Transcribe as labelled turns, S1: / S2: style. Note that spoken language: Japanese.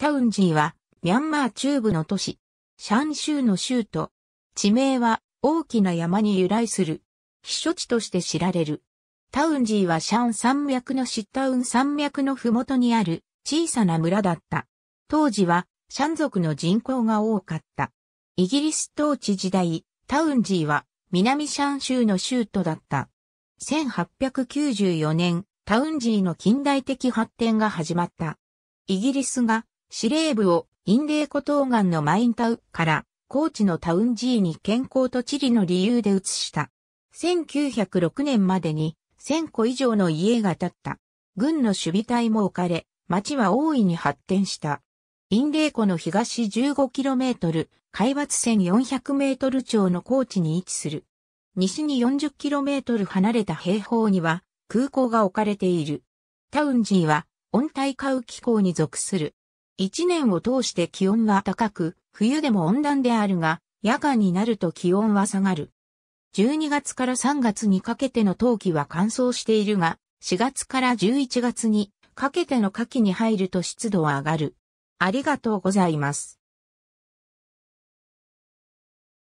S1: タウンジーは、ミャンマー中部の都市、シャン州の州都。地名は、大きな山に由来する。避暑地として知られる。タウンジーはシャン山脈のシッタウン山脈のふもとにある小さな村だった。当時はシャン族の人口が多かった。イギリス統治時代、タウンジーは南シャン州の州都だった。1894年、タウンジーの近代的発展が始まった。イギリスが司令部をインレーコ東岸のマインタウから高知のタウンジーに健康と地理の理由で移した。1906年までに1000個以上の家が建った。軍の守備隊も置かれ、町は大いに発展した。インレー湖の東 15km、海抜 1400m 超の高地に位置する。西に 40km 離れた平方には空港が置かれている。タウンジーは温帯カ雨気候に属する一年を通して気温は高く、冬でも温暖であるが、夜間になると気温は下がる。12月から3月にかけての冬季は乾燥しているが、4月から11月にかけての夏季に入ると湿度は上がる。ありがとうございます。